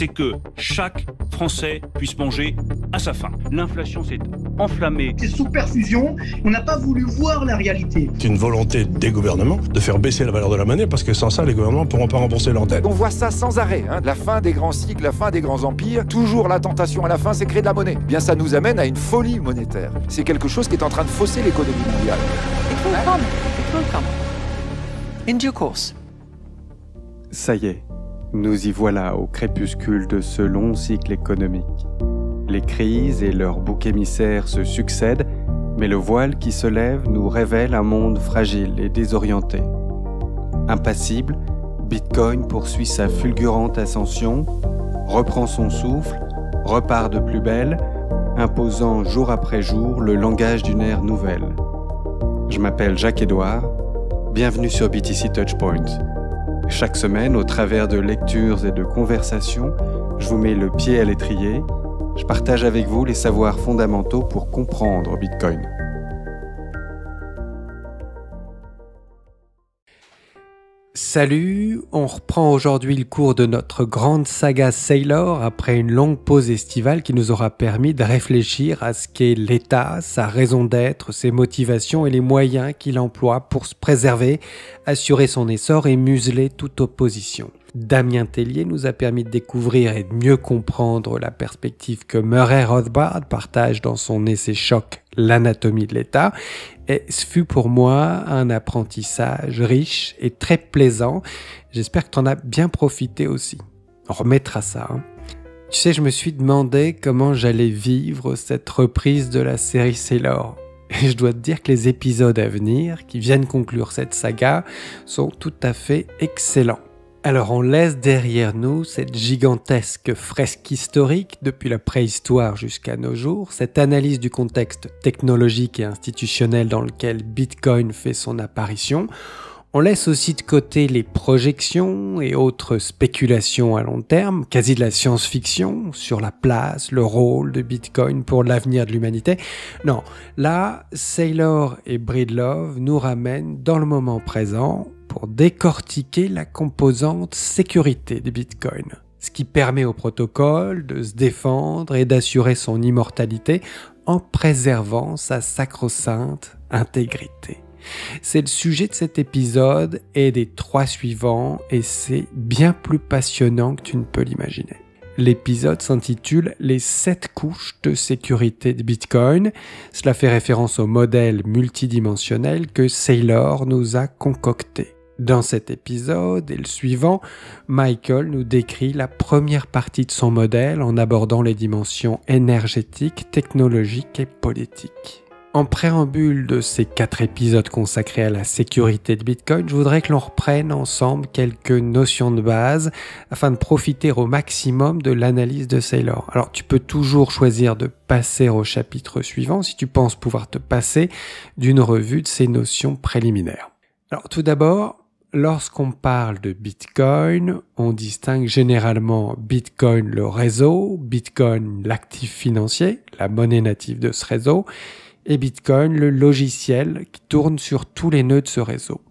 c'est que chaque Français puisse manger à sa faim. L'inflation s'est enflammée. C'est sous perfusion, on n'a pas voulu voir la réalité. C'est une volonté des gouvernements de faire baisser la valeur de la monnaie parce que sans ça, les gouvernements ne pourront pas rembourser leurs dettes. On voit ça sans arrêt, hein. la fin des grands cycles, la fin des grands empires, toujours la tentation à la fin, c'est créer de la monnaie. Eh bien, ça nous amène à une folie monétaire. C'est quelque chose qui est en train de fausser l'économie mondiale. It In due course. Ça y est, nous y voilà au crépuscule de ce long cycle économique. Les crises et leurs boucs émissaires se succèdent, mais le voile qui se lève nous révèle un monde fragile et désorienté. Impassible, Bitcoin poursuit sa fulgurante ascension, reprend son souffle, repart de plus belle, imposant jour après jour le langage d'une ère nouvelle. Je m'appelle Jacques Edouard, bienvenue sur BTC Touchpoint chaque semaine, au travers de lectures et de conversations, je vous mets le pied à l'étrier. Je partage avec vous les savoirs fondamentaux pour comprendre Bitcoin. Salut, on reprend aujourd'hui le cours de notre grande saga Sailor après une longue pause estivale qui nous aura permis de réfléchir à ce qu'est l'État, sa raison d'être, ses motivations et les moyens qu'il emploie pour se préserver, assurer son essor et museler toute opposition. Damien Tellier nous a permis de découvrir et de mieux comprendre la perspective que Murray Rothbard partage dans son essai Choc, l'anatomie de l'État. Et ce fut pour moi un apprentissage riche et très plaisant. J'espère que tu en as bien profité aussi. On remettra ça. Hein. Tu sais, je me suis demandé comment j'allais vivre cette reprise de la série Sailor. Et je dois te dire que les épisodes à venir, qui viennent conclure cette saga, sont tout à fait excellents. Alors on laisse derrière nous cette gigantesque fresque historique depuis la préhistoire jusqu'à nos jours, cette analyse du contexte technologique et institutionnel dans lequel Bitcoin fait son apparition. On laisse aussi de côté les projections et autres spéculations à long terme, quasi de la science-fiction, sur la place, le rôle de Bitcoin pour l'avenir de l'humanité. Non, là, Sailor et Breedlove nous ramènent dans le moment présent pour décortiquer la composante sécurité du Bitcoin, ce qui permet au protocole de se défendre et d'assurer son immortalité en préservant sa sacro-sainte intégrité. C'est le sujet de cet épisode et des trois suivants et c'est bien plus passionnant que tu ne peux l'imaginer. L'épisode s'intitule Les 7 couches de sécurité de Bitcoin. Cela fait référence au modèle multidimensionnel que Sailor nous a concocté. Dans cet épisode et le suivant, Michael nous décrit la première partie de son modèle en abordant les dimensions énergétiques, technologiques et politiques. En préambule de ces quatre épisodes consacrés à la sécurité de Bitcoin, je voudrais que l'on reprenne ensemble quelques notions de base afin de profiter au maximum de l'analyse de Saylor. Alors tu peux toujours choisir de passer au chapitre suivant si tu penses pouvoir te passer d'une revue de ces notions préliminaires. Alors tout d'abord, Lorsqu'on parle de Bitcoin, on distingue généralement Bitcoin le réseau, Bitcoin l'actif financier, la monnaie native de ce réseau, et Bitcoin le logiciel qui tourne sur tous les nœuds de ce réseau.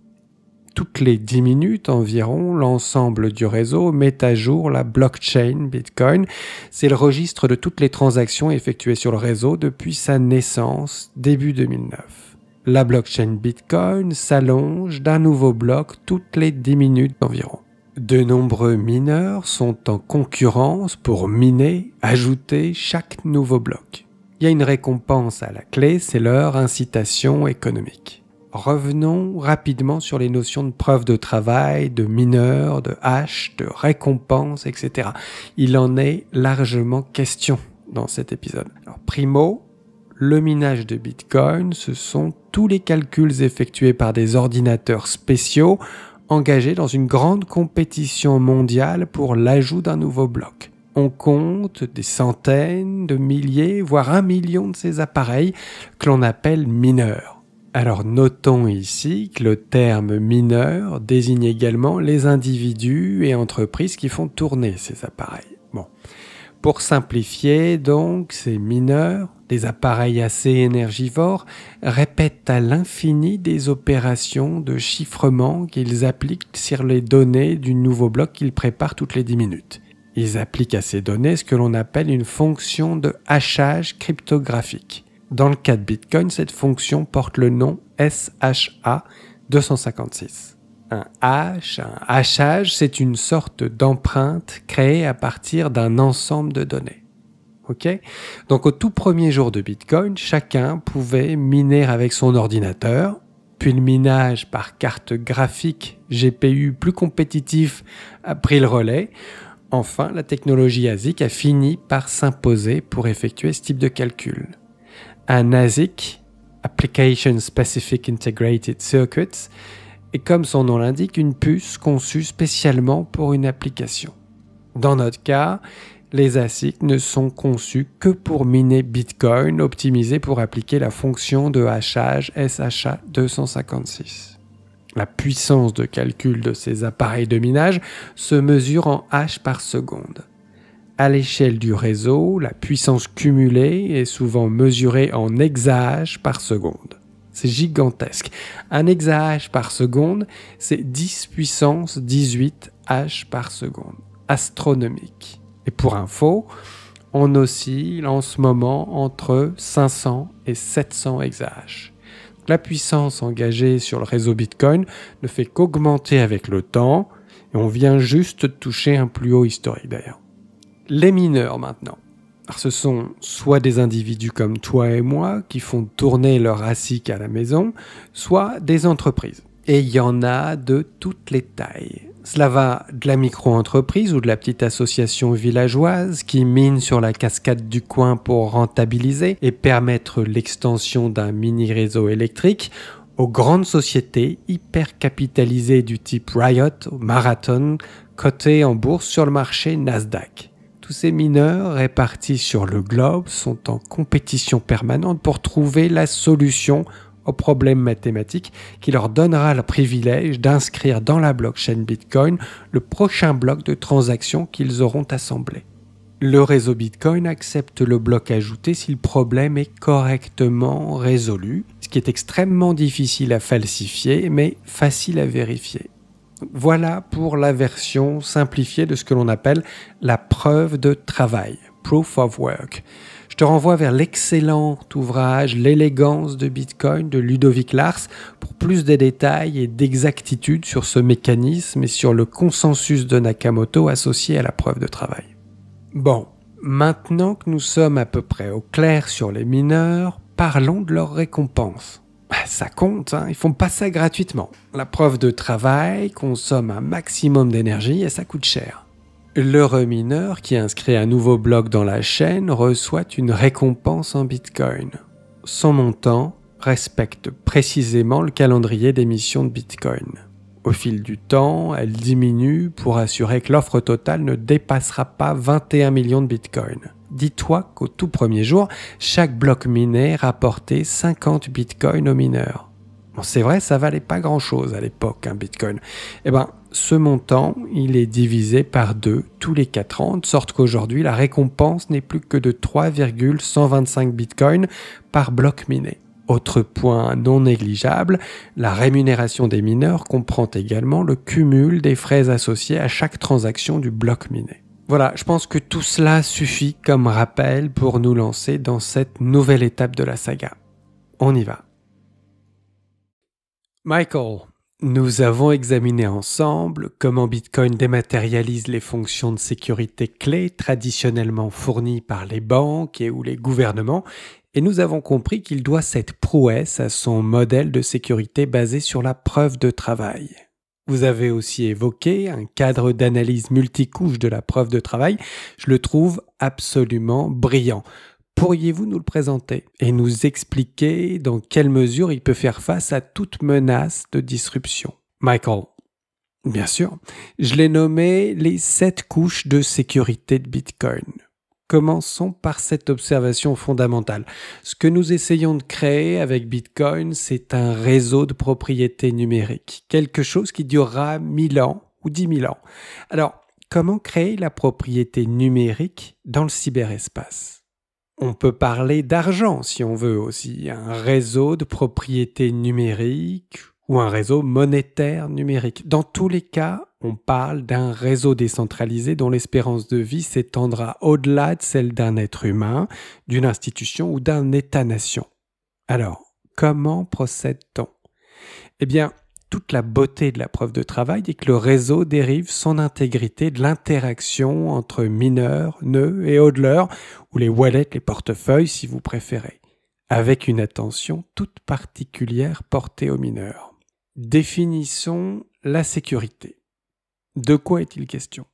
Toutes les 10 minutes environ, l'ensemble du réseau met à jour la blockchain Bitcoin. C'est le registre de toutes les transactions effectuées sur le réseau depuis sa naissance, début 2009. La blockchain Bitcoin s'allonge d'un nouveau bloc toutes les 10 minutes environ. De nombreux mineurs sont en concurrence pour miner, ajouter chaque nouveau bloc. Il y a une récompense à la clé, c'est leur incitation économique. Revenons rapidement sur les notions de preuve de travail, de mineurs, de hash, de récompense, etc. Il en est largement question dans cet épisode. Alors, primo, le minage de Bitcoin, ce sont tous les calculs effectués par des ordinateurs spéciaux engagés dans une grande compétition mondiale pour l'ajout d'un nouveau bloc. On compte des centaines de milliers, voire un million de ces appareils que l'on appelle mineurs. Alors notons ici que le terme mineur désigne également les individus et entreprises qui font tourner ces appareils. Bon. Pour simplifier donc, ces mineurs des appareils assez énergivores, répètent à l'infini des opérations de chiffrement qu'ils appliquent sur les données du nouveau bloc qu'ils préparent toutes les 10 minutes. Ils appliquent à ces données ce que l'on appelle une fonction de hachage cryptographique. Dans le cas de Bitcoin, cette fonction porte le nom SHA 256. Un un hachage, c'est une sorte d'empreinte créée à partir d'un ensemble de données. OK Donc au tout premier jour de Bitcoin, chacun pouvait miner avec son ordinateur, puis le minage par carte graphique GPU plus compétitif a pris le relais. Enfin, la technologie ASIC a fini par s'imposer pour effectuer ce type de calcul. Un ASIC, Application Specific Integrated Circuits, est comme son nom l'indique une puce conçue spécialement pour une application. Dans notre cas, les ASIC ne sont conçus que pour miner Bitcoin, optimisé pour appliquer la fonction de hachage SHA-256. La puissance de calcul de ces appareils de minage se mesure en h par seconde. À l'échelle du réseau, la puissance cumulée est souvent mesurée en hexages par seconde. C'est gigantesque. Un hexage par seconde, c'est 10 puissance 18 h par seconde. Astronomique. Et pour info, on oscille en ce moment entre 500 et 700 exahash. La puissance engagée sur le réseau Bitcoin ne fait qu'augmenter avec le temps et on vient juste de toucher un plus haut historique d'ailleurs. Les mineurs maintenant. ce sont soit des individus comme toi et moi qui font tourner leur ASIC à la maison, soit des entreprises. Et il y en a de toutes les tailles. Cela va de la micro-entreprise ou de la petite association villageoise qui mine sur la cascade du coin pour rentabiliser et permettre l'extension d'un mini réseau électrique aux grandes sociétés hyper capitalisées du type Riot, Marathon, cotées en bourse sur le marché Nasdaq. Tous ces mineurs répartis sur le globe sont en compétition permanente pour trouver la solution aux problèmes mathématiques qui leur donnera le privilège d'inscrire dans la blockchain Bitcoin le prochain bloc de transactions qu'ils auront assemblé. Le réseau Bitcoin accepte le bloc ajouté si le problème est correctement résolu, ce qui est extrêmement difficile à falsifier mais facile à vérifier. Voilà pour la version simplifiée de ce que l'on appelle la preuve de travail, proof of work te renvoie vers l'excellent ouvrage L'élégance de Bitcoin de Ludovic Lars pour plus de détails et d'exactitude sur ce mécanisme et sur le consensus de Nakamoto associé à la preuve de travail. Bon, maintenant que nous sommes à peu près au clair sur les mineurs, parlons de leur récompense. Bah, ça compte, hein, ils font pas ça gratuitement. La preuve de travail consomme un maximum d'énergie et ça coûte cher le mineur qui inscrit un nouveau bloc dans la chaîne reçoit une récompense en Bitcoin. Son montant respecte précisément le calendrier d'émission de Bitcoin. Au fil du temps, elle diminue pour assurer que l'offre totale ne dépassera pas 21 millions de Bitcoin. Dis-toi qu'au tout premier jour, chaque bloc miné rapportait 50 Bitcoins aux mineurs. C'est vrai, ça valait pas grand-chose à l'époque, un hein, bitcoin. Eh ben, ce montant, il est divisé par deux tous les quatre ans, de sorte qu'aujourd'hui, la récompense n'est plus que de 3,125 bitcoins par bloc miné. Autre point non négligeable, la rémunération des mineurs comprend également le cumul des frais associés à chaque transaction du bloc miné. Voilà, je pense que tout cela suffit comme rappel pour nous lancer dans cette nouvelle étape de la saga. On y va. Michael, nous avons examiné ensemble comment Bitcoin dématérialise les fonctions de sécurité clés traditionnellement fournies par les banques et ou les gouvernements, et nous avons compris qu'il doit cette prouesse à son modèle de sécurité basé sur la preuve de travail. Vous avez aussi évoqué un cadre d'analyse multicouche de la preuve de travail, je le trouve absolument brillant. Pourriez-vous nous le présenter et nous expliquer dans quelle mesure il peut faire face à toute menace de disruption Michael. Bien sûr, je l'ai nommé les sept couches de sécurité de Bitcoin. Commençons par cette observation fondamentale. Ce que nous essayons de créer avec Bitcoin, c'est un réseau de propriété numérique, quelque chose qui durera 1000 ans ou 10 000 ans. Alors, comment créer la propriété numérique dans le cyberespace on peut parler d'argent si on veut aussi, un réseau de propriétés numérique ou un réseau monétaire numérique. Dans tous les cas, on parle d'un réseau décentralisé dont l'espérance de vie s'étendra au-delà de celle d'un être humain, d'une institution ou d'un État-nation. Alors, comment procède-t-on Eh bien, toute la beauté de la preuve de travail est que le réseau dérive son intégrité de l'interaction entre mineurs, nœuds et hodlers, ou les wallets, les portefeuilles si vous préférez, avec une attention toute particulière portée aux mineurs. Définissons la sécurité. De quoi est-il question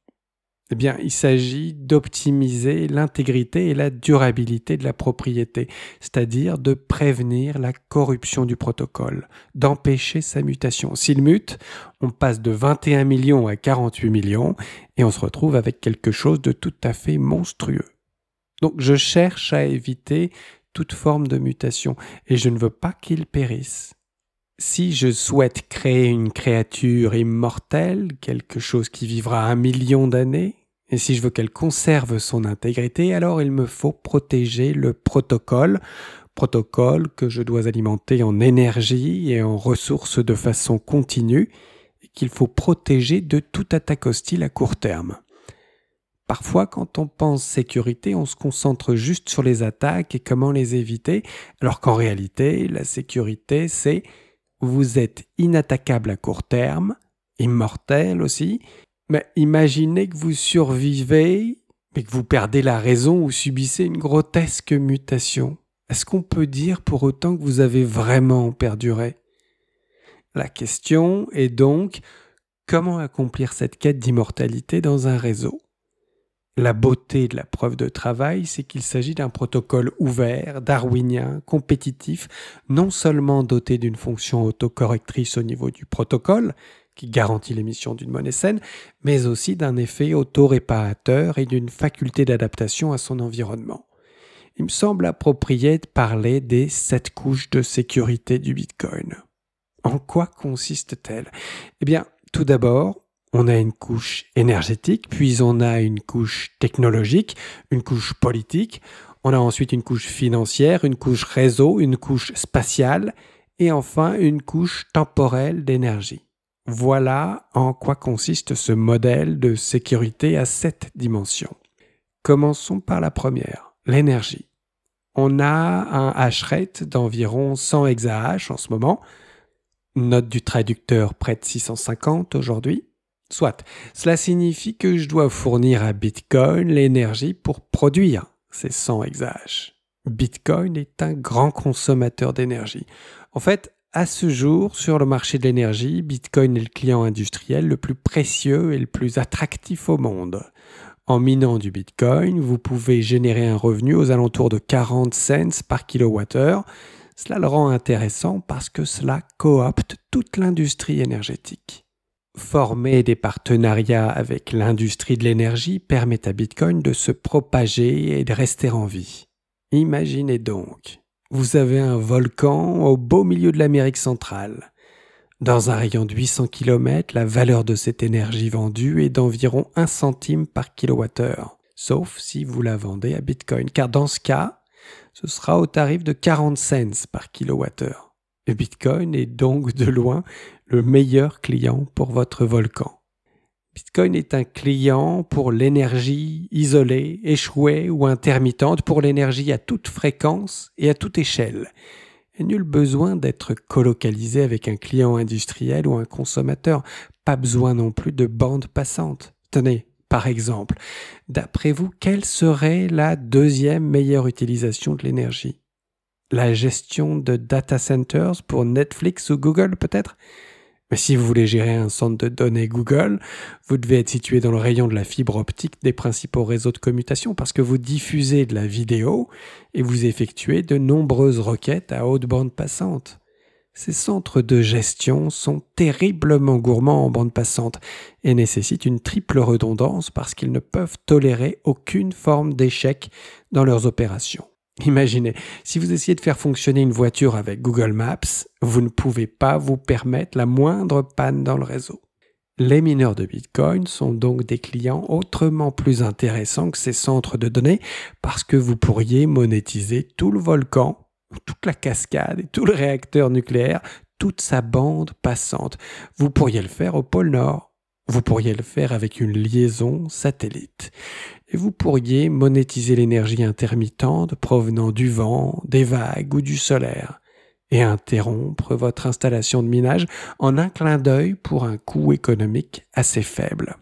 eh bien, il s'agit d'optimiser l'intégrité et la durabilité de la propriété, c'est-à-dire de prévenir la corruption du protocole, d'empêcher sa mutation. S'il mute, on passe de 21 millions à 48 millions et on se retrouve avec quelque chose de tout à fait monstrueux. Donc je cherche à éviter toute forme de mutation et je ne veux pas qu'il périsse si je souhaite créer une créature immortelle, quelque chose qui vivra un million d'années, et si je veux qu'elle conserve son intégrité, alors il me faut protéger le protocole, protocole que je dois alimenter en énergie et en ressources de façon continue, et qu'il faut protéger de toute attaque hostile à court terme. Parfois, quand on pense sécurité, on se concentre juste sur les attaques et comment les éviter, alors qu'en réalité, la sécurité, c'est vous êtes inattaquable à court terme, immortel aussi, mais imaginez que vous survivez, mais que vous perdez la raison ou subissez une grotesque mutation. Est-ce qu'on peut dire pour autant que vous avez vraiment perduré La question est donc comment accomplir cette quête d'immortalité dans un réseau la beauté de la preuve de travail, c'est qu'il s'agit d'un protocole ouvert, darwinien, compétitif, non seulement doté d'une fonction autocorrectrice au niveau du protocole, qui garantit l'émission d'une monnaie saine, mais aussi d'un effet autoréparateur et d'une faculté d'adaptation à son environnement. Il me semble approprié de parler des sept couches de sécurité du Bitcoin. En quoi consiste-t-elle Eh bien, tout d'abord, on a une couche énergétique, puis on a une couche technologique, une couche politique, on a ensuite une couche financière, une couche réseau, une couche spatiale, et enfin une couche temporelle d'énergie. Voilà en quoi consiste ce modèle de sécurité à sept dimensions. Commençons par la première, l'énergie. On a un hash d'environ 100 hexah en ce moment, note du traducteur près de 650 aujourd'hui. Soit, cela signifie que je dois fournir à Bitcoin l'énergie pour produire ces 100 exages. Bitcoin est un grand consommateur d'énergie. En fait, à ce jour, sur le marché de l'énergie, Bitcoin est le client industriel le plus précieux et le plus attractif au monde. En minant du Bitcoin, vous pouvez générer un revenu aux alentours de 40 cents par kilowattheure. Cela le rend intéressant parce que cela coopte toute l'industrie énergétique. Former des partenariats avec l'industrie de l'énergie permet à Bitcoin de se propager et de rester en vie. Imaginez donc, vous avez un volcan au beau milieu de l'Amérique centrale. Dans un rayon de 800 km, la valeur de cette énergie vendue est d'environ 1 centime par kilowattheure, sauf si vous la vendez à Bitcoin, car dans ce cas, ce sera au tarif de 40 cents par kilowattheure. Bitcoin est donc de loin le meilleur client pour votre volcan. Bitcoin est un client pour l'énergie isolée, échouée ou intermittente, pour l'énergie à toute fréquence et à toute échelle. nul besoin d'être colocalisé avec un client industriel ou un consommateur, pas besoin non plus de bande passante. Tenez, par exemple, d'après vous, quelle serait la deuxième meilleure utilisation de l'énergie La gestion de data centers pour Netflix ou Google peut-être mais si vous voulez gérer un centre de données Google, vous devez être situé dans le rayon de la fibre optique des principaux réseaux de commutation parce que vous diffusez de la vidéo et vous effectuez de nombreuses requêtes à haute bande passante. Ces centres de gestion sont terriblement gourmands en bande passante et nécessitent une triple redondance parce qu'ils ne peuvent tolérer aucune forme d'échec dans leurs opérations. Imaginez, si vous essayez de faire fonctionner une voiture avec Google Maps, vous ne pouvez pas vous permettre la moindre panne dans le réseau. Les mineurs de Bitcoin sont donc des clients autrement plus intéressants que ces centres de données parce que vous pourriez monétiser tout le volcan, toute la cascade et tout le réacteur nucléaire, toute sa bande passante. Vous pourriez le faire au pôle Nord. Vous pourriez le faire avec une liaison satellite vous pourriez monétiser l'énergie intermittente provenant du vent, des vagues ou du solaire, et interrompre votre installation de minage en un clin d'œil pour un coût économique assez faible.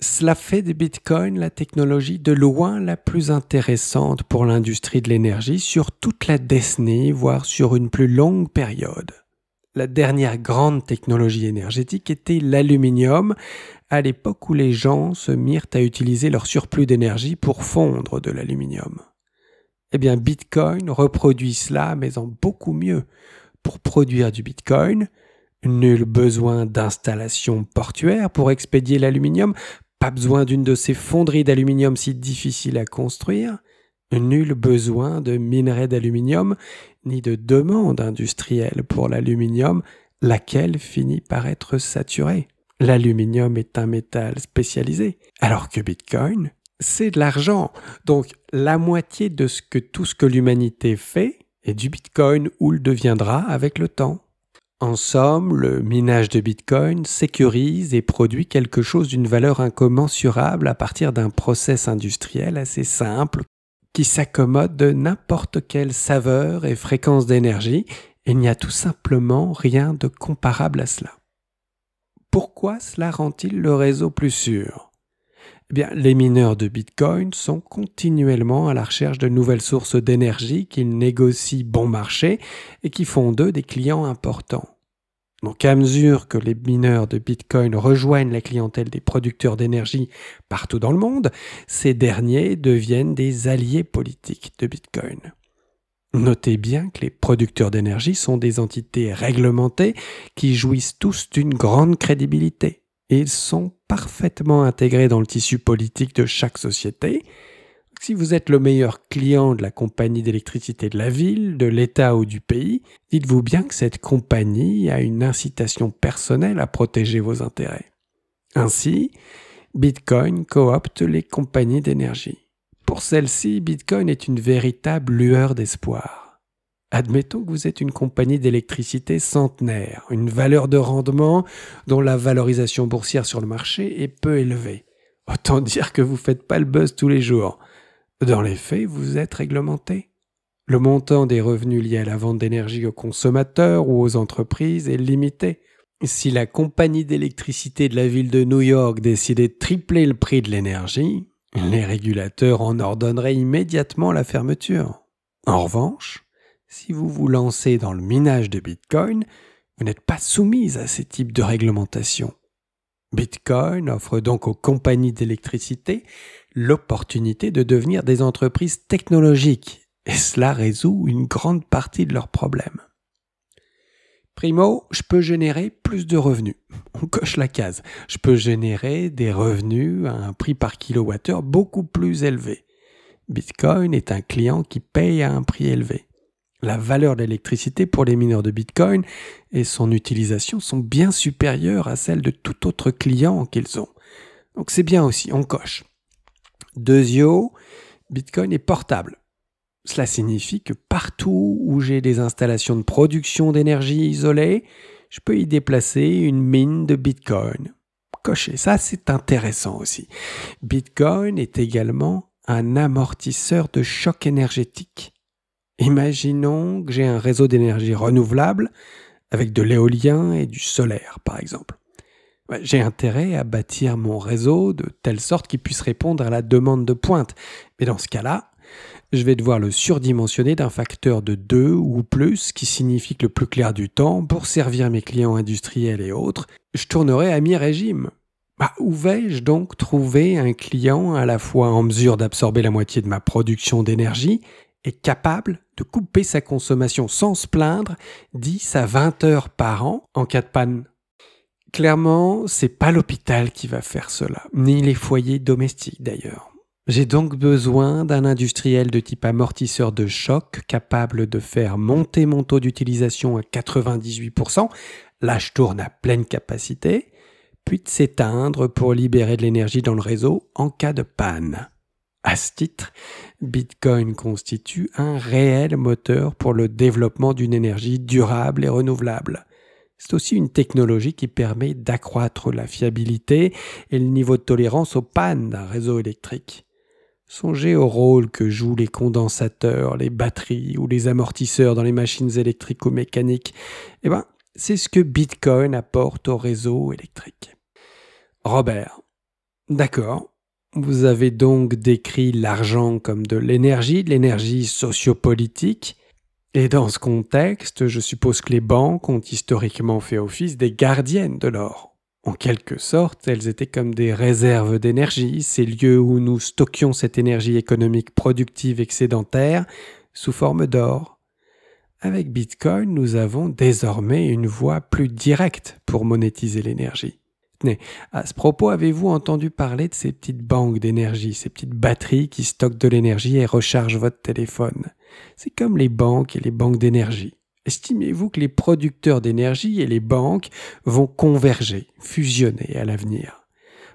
Cela fait des bitcoins la technologie de loin la plus intéressante pour l'industrie de l'énergie sur toute la décennie, voire sur une plus longue période la dernière grande technologie énergétique était l'aluminium, à l'époque où les gens se mirent à utiliser leur surplus d'énergie pour fondre de l'aluminium. Eh bien, Bitcoin reproduit cela, mais en beaucoup mieux. Pour produire du Bitcoin, nul besoin d'installations portuaires pour expédier l'aluminium, pas besoin d'une de ces fonderies d'aluminium si difficiles à construire, nul besoin de minerais d'aluminium ni de demande industrielle pour l'aluminium, laquelle finit par être saturée. L'aluminium est un métal spécialisé, alors que Bitcoin, c'est de l'argent. Donc la moitié de ce que tout ce que l'humanité fait est du Bitcoin ou le deviendra avec le temps. En somme, le minage de Bitcoin sécurise et produit quelque chose d'une valeur incommensurable à partir d'un process industriel assez simple qui s'accommode de n'importe quelle saveur et fréquence d'énergie. Il n'y a tout simplement rien de comparable à cela. Pourquoi cela rend-il le réseau plus sûr eh bien, les mineurs de Bitcoin sont continuellement à la recherche de nouvelles sources d'énergie qu'ils négocient bon marché et qui font d'eux des clients importants. Donc à mesure que les mineurs de Bitcoin rejoignent la clientèle des producteurs d'énergie partout dans le monde, ces derniers deviennent des alliés politiques de Bitcoin. Notez bien que les producteurs d'énergie sont des entités réglementées qui jouissent tous d'une grande crédibilité. Ils sont parfaitement intégrés dans le tissu politique de chaque société, si vous êtes le meilleur client de la compagnie d'électricité de la ville, de l'État ou du pays, dites-vous bien que cette compagnie a une incitation personnelle à protéger vos intérêts. Ainsi, Bitcoin coopte les compagnies d'énergie. Pour celles-ci, Bitcoin est une véritable lueur d'espoir. Admettons que vous êtes une compagnie d'électricité centenaire, une valeur de rendement dont la valorisation boursière sur le marché est peu élevée. Autant dire que vous ne faites pas le buzz tous les jours. Dans les faits, vous êtes réglementé. Le montant des revenus liés à la vente d'énergie aux consommateurs ou aux entreprises est limité. Si la compagnie d'électricité de la ville de New York décidait de tripler le prix de l'énergie, les régulateurs en ordonneraient immédiatement la fermeture. En revanche, si vous vous lancez dans le minage de Bitcoin, vous n'êtes pas soumise à ces types de réglementations. Bitcoin offre donc aux compagnies d'électricité l'opportunité de devenir des entreprises technologiques, et cela résout une grande partie de leurs problèmes. Primo, je peux générer plus de revenus. On coche la case. Je peux générer des revenus à un prix par kilowattheure beaucoup plus élevé. Bitcoin est un client qui paye à un prix élevé. La valeur de l'électricité pour les mineurs de Bitcoin et son utilisation sont bien supérieures à celles de tout autre client qu'ils ont. Donc c'est bien aussi, on coche. Deuxièmement, Bitcoin est portable. Cela signifie que partout où j'ai des installations de production d'énergie isolée, je peux y déplacer une mine de Bitcoin. Cocher, ça c'est intéressant aussi. Bitcoin est également un amortisseur de choc énergétique. Imaginons que j'ai un réseau d'énergie renouvelable avec de l'éolien et du solaire par exemple j'ai intérêt à bâtir mon réseau de telle sorte qu'il puisse répondre à la demande de pointe. Mais dans ce cas-là, je vais devoir le surdimensionner d'un facteur de 2 ou plus, qui signifie que le plus clair du temps, pour servir mes clients industriels et autres, je tournerai à mi-régime. Bah, où vais-je donc trouver un client à la fois en mesure d'absorber la moitié de ma production d'énergie et capable de couper sa consommation sans se plaindre 10 à 20 heures par an en cas de panne Clairement, c'est pas l'hôpital qui va faire cela, ni les foyers domestiques d'ailleurs. J'ai donc besoin d'un industriel de type amortisseur de choc capable de faire monter mon taux d'utilisation à 98%, là je tourne à pleine capacité, puis de s'éteindre pour libérer de l'énergie dans le réseau en cas de panne. À ce titre, Bitcoin constitue un réel moteur pour le développement d'une énergie durable et renouvelable. C'est aussi une technologie qui permet d'accroître la fiabilité et le niveau de tolérance aux pannes d'un réseau électrique. Songez au rôle que jouent les condensateurs, les batteries ou les amortisseurs dans les machines électriques ou mécaniques. Eh ben, c'est ce que Bitcoin apporte au réseau électrique. Robert, d'accord, vous avez donc décrit l'argent comme de l'énergie, de l'énergie sociopolitique. Et dans ce contexte, je suppose que les banques ont historiquement fait office des gardiennes de l'or. En quelque sorte, elles étaient comme des réserves d'énergie, ces lieux où nous stockions cette énergie économique productive excédentaire sous forme d'or. Avec Bitcoin, nous avons désormais une voie plus directe pour monétiser l'énergie. Tenez, à ce propos, avez-vous entendu parler de ces petites banques d'énergie, ces petites batteries qui stockent de l'énergie et rechargent votre téléphone c'est comme les banques et les banques d'énergie. Estimez-vous que les producteurs d'énergie et les banques vont converger, fusionner à l'avenir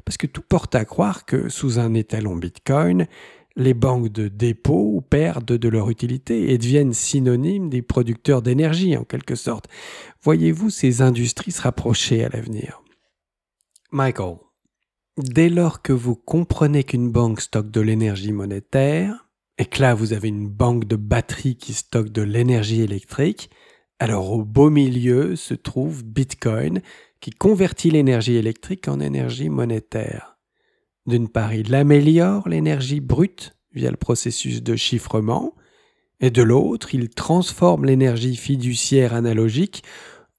Parce que tout porte à croire que sous un étalon Bitcoin, les banques de dépôt perdent de leur utilité et deviennent synonymes des producteurs d'énergie en quelque sorte. Voyez-vous ces industries se rapprocher à l'avenir Michael, dès lors que vous comprenez qu'une banque stocke de l'énergie monétaire, et que là vous avez une banque de batteries qui stocke de l'énergie électrique, alors au beau milieu se trouve Bitcoin qui convertit l'énergie électrique en énergie monétaire. D'une part, il améliore l'énergie brute via le processus de chiffrement, et de l'autre, il transforme l'énergie fiduciaire analogique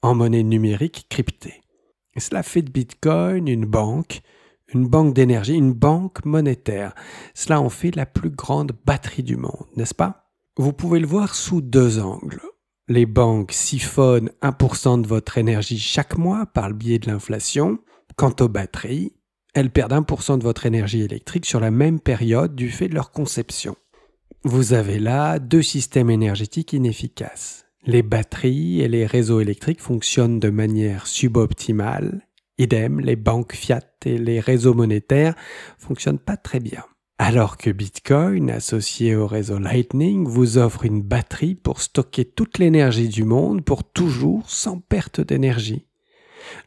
en monnaie numérique cryptée. Et cela fait de Bitcoin une banque une banque d'énergie, une banque monétaire. Cela en fait la plus grande batterie du monde, n'est-ce pas Vous pouvez le voir sous deux angles. Les banques siphonnent 1% de votre énergie chaque mois par le biais de l'inflation. Quant aux batteries, elles perdent 1% de votre énergie électrique sur la même période du fait de leur conception. Vous avez là deux systèmes énergétiques inefficaces. Les batteries et les réseaux électriques fonctionnent de manière suboptimale Idem, les banques fiat et les réseaux monétaires fonctionnent pas très bien. Alors que Bitcoin, associé au réseau Lightning, vous offre une batterie pour stocker toute l'énergie du monde pour toujours sans perte d'énergie.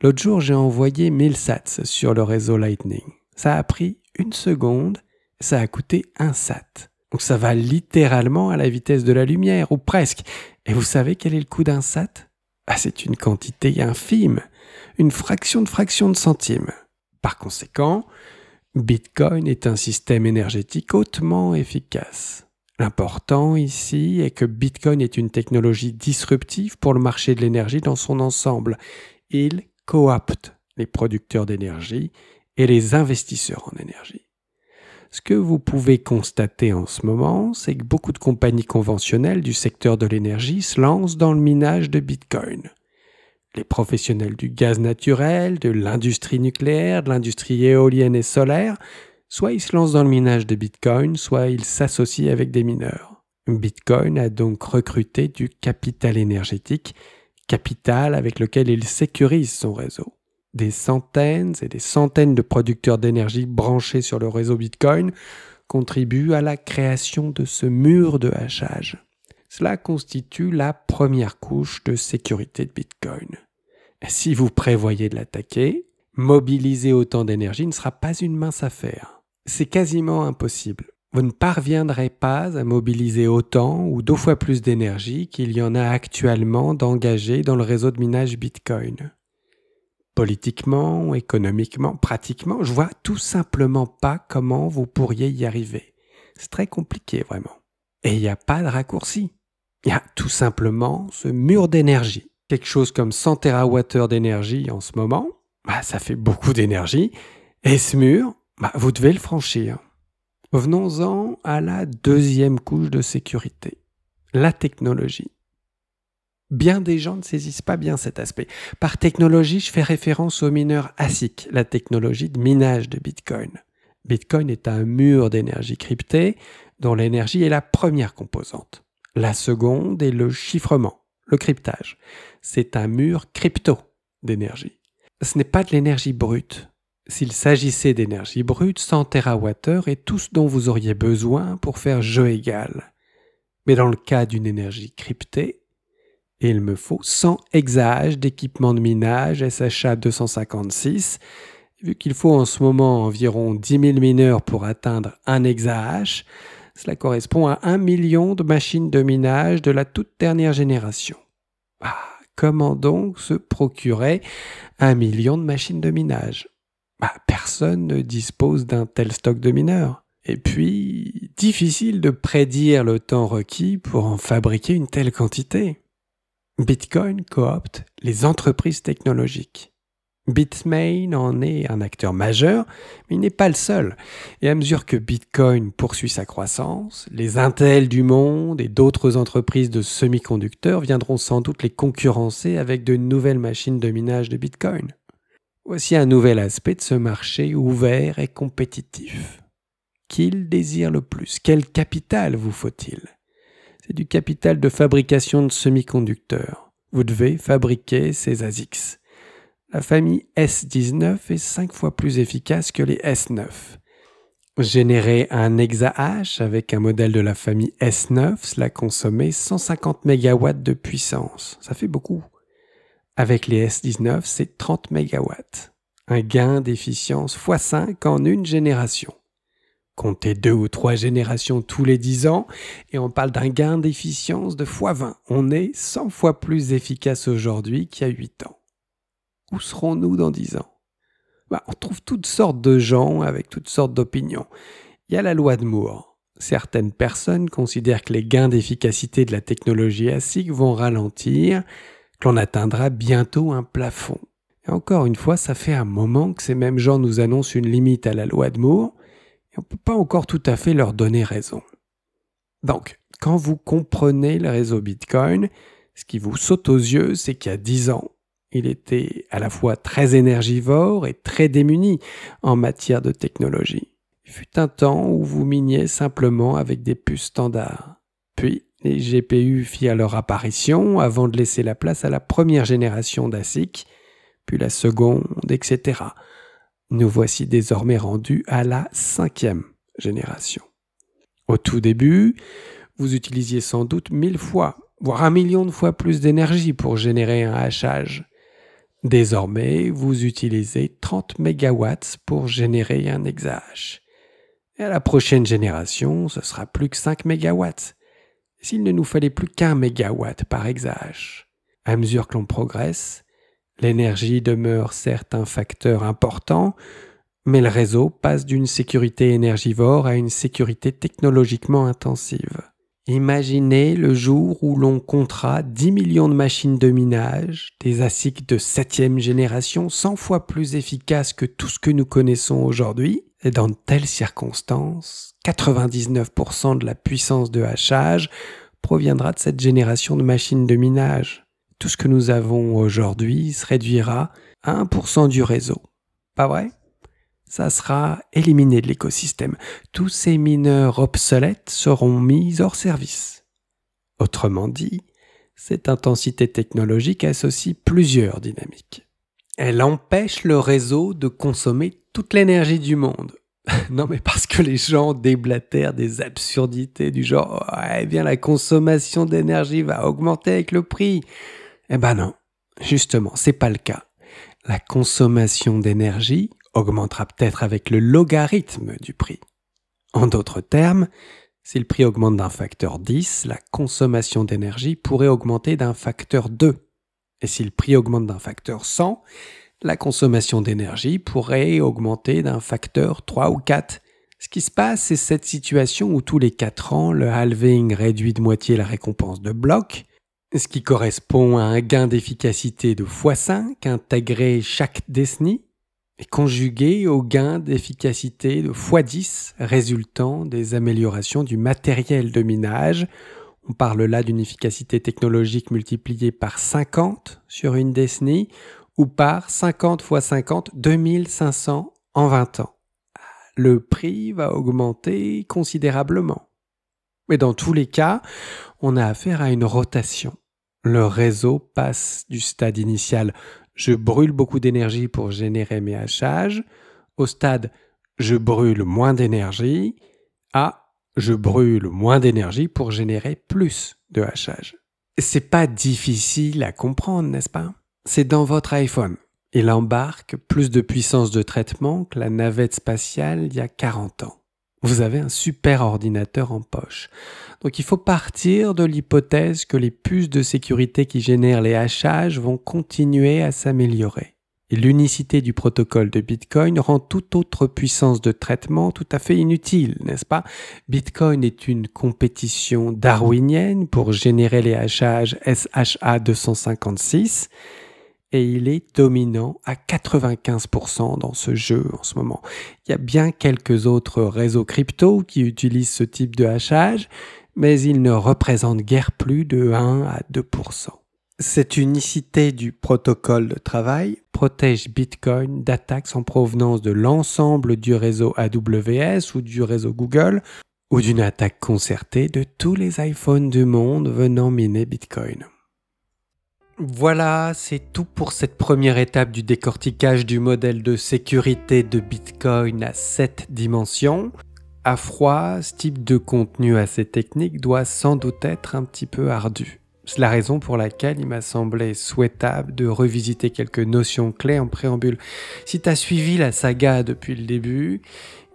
L'autre jour, j'ai envoyé 1000 sats sur le réseau Lightning. Ça a pris une seconde, ça a coûté un sat. Donc ça va littéralement à la vitesse de la lumière, ou presque. Et vous savez quel est le coût d'un sat ah, C'est une quantité infime une fraction de fraction de centime. Par conséquent, Bitcoin est un système énergétique hautement efficace. L'important ici est que Bitcoin est une technologie disruptive pour le marché de l'énergie dans son ensemble. Il coopte les producteurs d'énergie et les investisseurs en énergie. Ce que vous pouvez constater en ce moment, c'est que beaucoup de compagnies conventionnelles du secteur de l'énergie se lancent dans le minage de Bitcoin les professionnels du gaz naturel, de l'industrie nucléaire, de l'industrie éolienne et solaire, soit ils se lancent dans le minage de Bitcoin, soit ils s'associent avec des mineurs. Bitcoin a donc recruté du capital énergétique, capital avec lequel il sécurise son réseau. Des centaines et des centaines de producteurs d'énergie branchés sur le réseau Bitcoin contribuent à la création de ce mur de hachage. Cela constitue la première couche de sécurité de Bitcoin. Si vous prévoyez de l'attaquer, mobiliser autant d'énergie ne sera pas une mince affaire. C'est quasiment impossible. Vous ne parviendrez pas à mobiliser autant ou deux fois plus d'énergie qu'il y en a actuellement d'engagés dans le réseau de minage Bitcoin. Politiquement, économiquement, pratiquement, je vois tout simplement pas comment vous pourriez y arriver. C'est très compliqué vraiment. Et il n'y a pas de raccourci. Il y a tout simplement ce mur d'énergie. Quelque chose comme 100 TWh d'énergie en ce moment, bah, ça fait beaucoup d'énergie. Et ce mur, bah, vous devez le franchir. Venons-en à la deuxième couche de sécurité, la technologie. Bien des gens ne saisissent pas bien cet aspect. Par technologie, je fais référence au mineur ASIC, la technologie de minage de Bitcoin. Bitcoin est un mur d'énergie cryptée dont l'énergie est la première composante. La seconde est le chiffrement, le cryptage. C'est un mur crypto d'énergie. Ce n'est pas de l'énergie brute. S'il s'agissait d'énergie brute, 100 TWh est tout ce dont vous auriez besoin pour faire jeu égal. Mais dans le cas d'une énergie cryptée, il me faut 100 hexages d'équipement de minage SHA 256 vu qu'il faut en ce moment environ 10 000 mineurs pour atteindre un hexage. Cela correspond à un million de machines de minage de la toute dernière génération. Ah, comment donc se procurer un million de machines de minage bah, Personne ne dispose d'un tel stock de mineurs. Et puis, difficile de prédire le temps requis pour en fabriquer une telle quantité. Bitcoin coopte les entreprises technologiques. Bitmain en est un acteur majeur, mais il n'est pas le seul. Et à mesure que Bitcoin poursuit sa croissance, les Intel du monde et d'autres entreprises de semi-conducteurs viendront sans doute les concurrencer avec de nouvelles machines de minage de Bitcoin. Voici un nouvel aspect de ce marché ouvert et compétitif. Qu'il désire le plus Quel capital vous faut-il C'est du capital de fabrication de semi-conducteurs. Vous devez fabriquer ces ASICs la famille S19 est 5 fois plus efficace que les S9. Générer un H avec un modèle de la famille S9, cela consommait 150 MW de puissance. Ça fait beaucoup. Avec les S19, c'est 30 MW. Un gain d'efficience x5 en une génération. Comptez deux ou trois générations tous les 10 ans et on parle d'un gain d'efficience de x20. On est 100 fois plus efficace aujourd'hui qu'il y a 8 ans où serons-nous dans dix ans bah, On trouve toutes sortes de gens avec toutes sortes d'opinions. Il y a la loi de Moore. Certaines personnes considèrent que les gains d'efficacité de la technologie ASIC vont ralentir, que l'on atteindra bientôt un plafond. Et encore une fois, ça fait un moment que ces mêmes gens nous annoncent une limite à la loi de Moore, et on ne peut pas encore tout à fait leur donner raison. Donc, quand vous comprenez le réseau Bitcoin, ce qui vous saute aux yeux, c'est qu'il y a 10 ans, il était à la fois très énergivore et très démuni en matière de technologie. Il fut un temps où vous miniez simplement avec des puces standards. Puis, les GPU firent leur apparition avant de laisser la place à la première génération d'ASIC, puis la seconde, etc. Nous voici désormais rendus à la cinquième génération. Au tout début, vous utilisiez sans doute mille fois, voire un million de fois plus d'énergie pour générer un hachage. Désormais, vous utilisez 30 MW pour générer un exage. Et à la prochaine génération, ce sera plus que 5 MW. S'il ne nous fallait plus qu'un mégawatt par exage. À mesure que l'on progresse, l'énergie demeure certes un facteur important, mais le réseau passe d'une sécurité énergivore à une sécurité technologiquement intensive. Imaginez le jour où l'on comptera 10 millions de machines de minage, des ASIC de 7 génération, 100 fois plus efficaces que tout ce que nous connaissons aujourd'hui. Et dans de telles circonstances, 99% de la puissance de hachage proviendra de cette génération de machines de minage. Tout ce que nous avons aujourd'hui se réduira à 1% du réseau. Pas vrai ça sera éliminé de l'écosystème. Tous ces mineurs obsolètes seront mis hors service. Autrement dit, cette intensité technologique associe plusieurs dynamiques. Elle empêche le réseau de consommer toute l'énergie du monde. non mais parce que les gens déblatèrent des absurdités du genre Eh bien la consommation d'énergie va augmenter avec le prix ⁇ Eh ben non, justement, c'est pas le cas. La consommation d'énergie augmentera peut-être avec le logarithme du prix. En d'autres termes, si le prix augmente d'un facteur 10, la consommation d'énergie pourrait augmenter d'un facteur 2. Et si le prix augmente d'un facteur 100, la consommation d'énergie pourrait augmenter d'un facteur 3 ou 4. Ce qui se passe, c'est cette situation où tous les 4 ans, le halving réduit de moitié la récompense de bloc, ce qui correspond à un gain d'efficacité de x5 intégré chaque décennie, Conjugué au gain d'efficacité de x10 résultant des améliorations du matériel de minage. On parle là d'une efficacité technologique multipliée par 50 sur une décennie ou par 50 x 50, 2500 en 20 ans. Le prix va augmenter considérablement. Mais dans tous les cas, on a affaire à une rotation. Le réseau passe du stade initial je brûle beaucoup d'énergie pour générer mes hachages. Au stade, je brûle moins d'énergie. À ah, je brûle moins d'énergie pour générer plus de hachage. C'est pas difficile à comprendre, n'est-ce pas C'est dans votre iPhone. Il embarque plus de puissance de traitement que la navette spatiale il y a 40 ans. Vous avez un super ordinateur en poche. Donc il faut partir de l'hypothèse que les puces de sécurité qui génèrent les hachages vont continuer à s'améliorer. Et l'unicité du protocole de Bitcoin rend toute autre puissance de traitement tout à fait inutile, n'est-ce pas Bitcoin est une compétition darwinienne pour générer les hachages SHA 256 et il est dominant à 95% dans ce jeu en ce moment. Il y a bien quelques autres réseaux crypto qui utilisent ce type de hachage, mais ils ne représentent guère plus de 1 à 2%. Cette unicité du protocole de travail protège Bitcoin d'attaques en provenance de l'ensemble du réseau AWS ou du réseau Google ou d'une attaque concertée de tous les iPhones du monde venant miner Bitcoin. Voilà, c'est tout pour cette première étape du décortiquage du modèle de sécurité de Bitcoin à 7 dimensions. À froid, ce type de contenu assez technique doit sans doute être un petit peu ardu. C'est la raison pour laquelle il m'a semblé souhaitable de revisiter quelques notions clés en préambule. Si tu as suivi la saga depuis le début,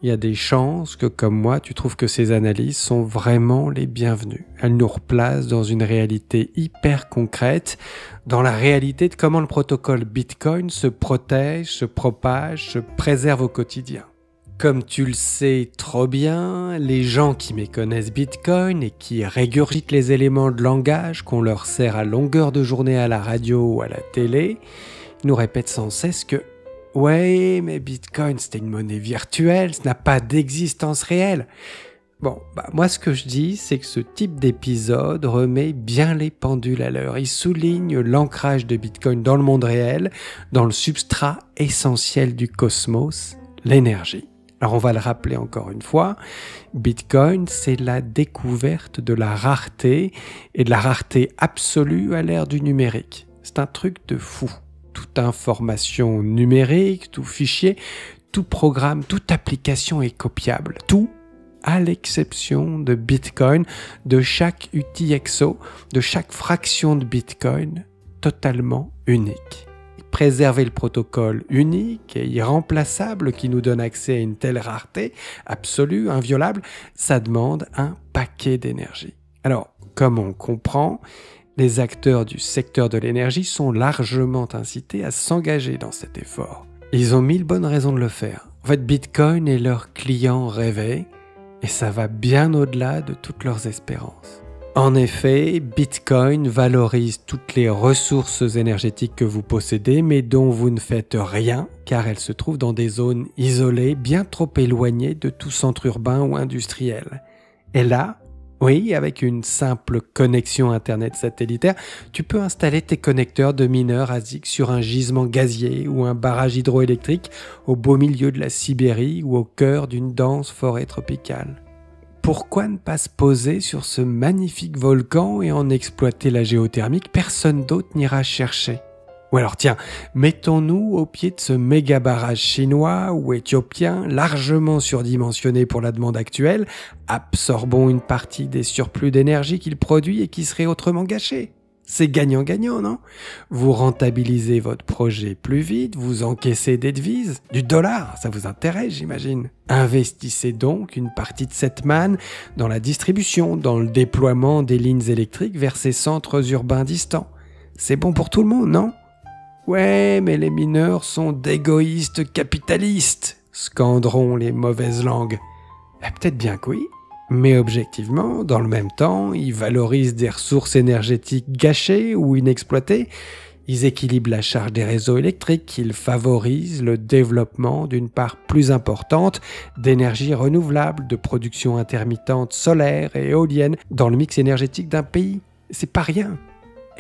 il y a des chances que, comme moi, tu trouves que ces analyses sont vraiment les bienvenues. Elles nous replacent dans une réalité hyper concrète, dans la réalité de comment le protocole Bitcoin se protège, se propage, se préserve au quotidien. Comme tu le sais trop bien, les gens qui méconnaissent Bitcoin et qui régurgitent les éléments de langage qu'on leur sert à longueur de journée à la radio ou à la télé, nous répètent sans cesse que Ouais, mais Bitcoin, c'était une monnaie virtuelle, ça n'a pas d'existence réelle. Bon, bah, moi ce que je dis, c'est que ce type d'épisode remet bien les pendules à l'heure. Il souligne l'ancrage de Bitcoin dans le monde réel, dans le substrat essentiel du cosmos, l'énergie. Alors on va le rappeler encore une fois, Bitcoin, c'est la découverte de la rareté et de la rareté absolue à l'ère du numérique. C'est un truc de fou toute information numérique, tout fichier, tout programme, toute application est copiable. Tout à l'exception de Bitcoin, de chaque UTXO, de chaque fraction de Bitcoin, totalement unique. Préserver le protocole unique et irremplaçable qui nous donne accès à une telle rareté, absolue, inviolable, ça demande un paquet d'énergie. Alors, comme on comprend, les acteurs du secteur de l'énergie sont largement incités à s'engager dans cet effort. Ils ont mille bonnes raisons de le faire. En fait, Bitcoin est leur client rêvé et ça va bien au-delà de toutes leurs espérances. En effet, Bitcoin valorise toutes les ressources énergétiques que vous possédez mais dont vous ne faites rien car elles se trouvent dans des zones isolées bien trop éloignées de tout centre urbain ou industriel. Et là, oui, avec une simple connexion Internet satellitaire, tu peux installer tes connecteurs de mineurs ASIC sur un gisement gazier ou un barrage hydroélectrique au beau milieu de la Sibérie ou au cœur d'une dense forêt tropicale. Pourquoi ne pas se poser sur ce magnifique volcan et en exploiter la géothermique Personne d'autre n'ira chercher. Ou alors tiens, mettons-nous au pied de ce méga barrage chinois ou éthiopien largement surdimensionné pour la demande actuelle, absorbons une partie des surplus d'énergie qu'il produit et qui serait autrement gâché. C'est gagnant-gagnant, non Vous rentabilisez votre projet plus vite, vous encaissez des devises, du dollar, ça vous intéresse, j'imagine. Investissez donc une partie de cette manne dans la distribution, dans le déploiement des lignes électriques vers ces centres urbains distants. C'est bon pour tout le monde, non Ouais, mais les mineurs sont d'égoïstes capitalistes, Scandront les mauvaises langues. Bah, peut-être bien que oui. Mais objectivement, dans le même temps, ils valorisent des ressources énergétiques gâchées ou inexploitées, ils équilibrent la charge des réseaux électriques, ils favorisent le développement d'une part plus importante d'énergie renouvelable, de production intermittente solaire et éolienne dans le mix énergétique d'un pays. C'est pas rien.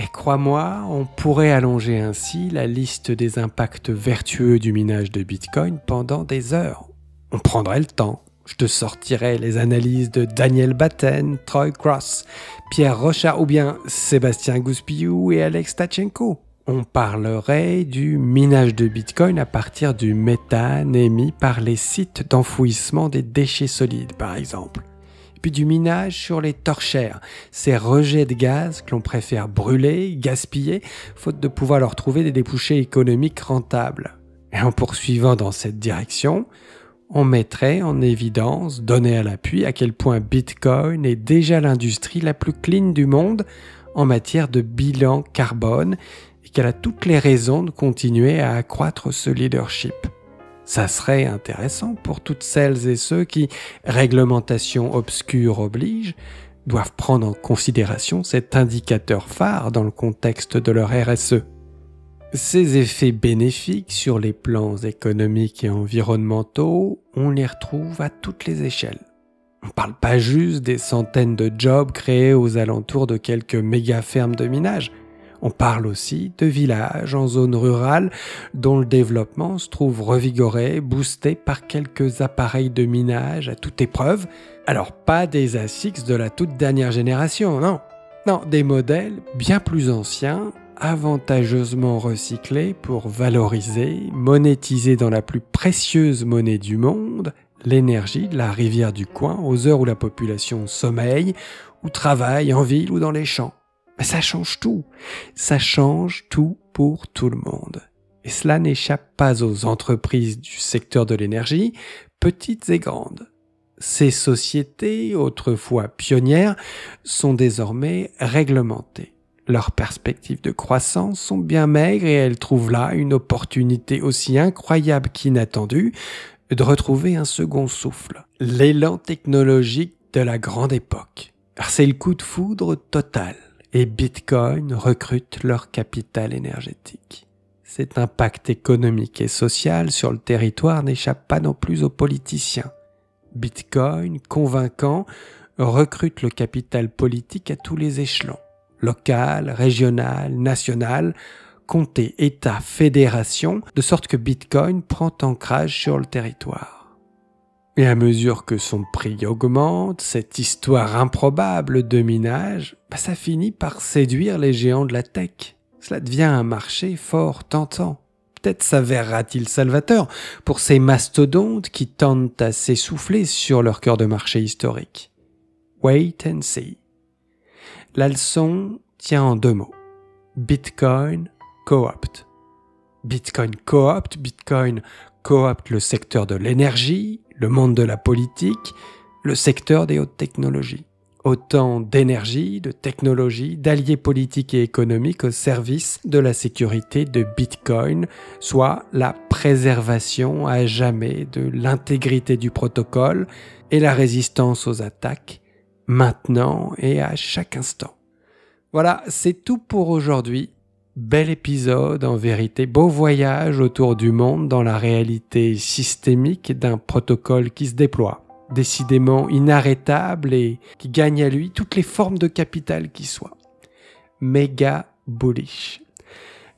Et crois-moi, on pourrait allonger ainsi la liste des impacts vertueux du minage de Bitcoin pendant des heures. On prendrait le temps. Je te sortirai les analyses de Daniel Batten, Troy Cross, Pierre Rochard ou bien Sébastien Gouspillou et Alex Tachenko. On parlerait du minage de Bitcoin à partir du méthane émis par les sites d'enfouissement des déchets solides, par exemple puis du minage sur les torchères, ces rejets de gaz que l'on préfère brûler, gaspiller, faute de pouvoir leur trouver des débouchés économiques rentables. Et en poursuivant dans cette direction, on mettrait en évidence, donné à l'appui, à quel point Bitcoin est déjà l'industrie la plus clean du monde en matière de bilan carbone et qu'elle a toutes les raisons de continuer à accroître ce leadership. Ça serait intéressant pour toutes celles et ceux qui, réglementation obscure oblige, doivent prendre en considération cet indicateur phare dans le contexte de leur RSE. Ces effets bénéfiques sur les plans économiques et environnementaux, on les retrouve à toutes les échelles. On parle pas juste des centaines de jobs créés aux alentours de quelques méga fermes de minage. On parle aussi de villages en zone rurale dont le développement se trouve revigoré, boosté par quelques appareils de minage à toute épreuve. Alors pas des ASICS de la toute dernière génération, non. Non, des modèles bien plus anciens, avantageusement recyclés pour valoriser, monétiser dans la plus précieuse monnaie du monde, l'énergie de la rivière du coin aux heures où la population sommeille ou travaille en ville ou dans les champs. Mais ça change tout. Ça change tout pour tout le monde. Et cela n'échappe pas aux entreprises du secteur de l'énergie, petites et grandes. Ces sociétés, autrefois pionnières, sont désormais réglementées. Leurs perspectives de croissance sont bien maigres et elles trouvent là une opportunité aussi incroyable qu'inattendue de retrouver un second souffle, l'élan technologique de la grande époque. C'est le coup de foudre total et Bitcoin recrute leur capital énergétique. Cet impact économique et social sur le territoire n'échappe pas non plus aux politiciens. Bitcoin, convaincant, recrute le capital politique à tous les échelons, local, régional, national, comté, État, fédération, de sorte que Bitcoin prend ancrage sur le territoire. Et à mesure que son prix augmente, cette histoire improbable de minage, bah, ça finit par séduire les géants de la tech. Cela devient un marché fort tentant. Peut-être s'avérera-t-il salvateur pour ces mastodontes qui tentent à s'essouffler sur leur cœur de marché historique. Wait and see. La leçon tient en deux mots. Bitcoin co Bitcoin co Bitcoin co le secteur de l'énergie, le monde de la politique, le secteur des hautes technologies. Autant d'énergie, de technologie, d'alliés politiques et économiques au service de la sécurité de Bitcoin, soit la préservation à jamais de l'intégrité du protocole et la résistance aux attaques, maintenant et à chaque instant. Voilà, c'est tout pour aujourd'hui. Bel épisode, en vérité, beau voyage autour du monde dans la réalité systémique d'un protocole qui se déploie, décidément inarrêtable et qui gagne à lui toutes les formes de capital qui soient. Méga bullish.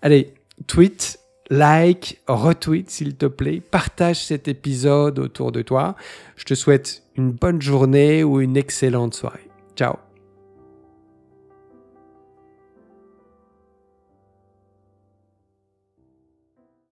Allez, tweet, like, retweet s'il te plaît, partage cet épisode autour de toi. Je te souhaite une bonne journée ou une excellente soirée. Ciao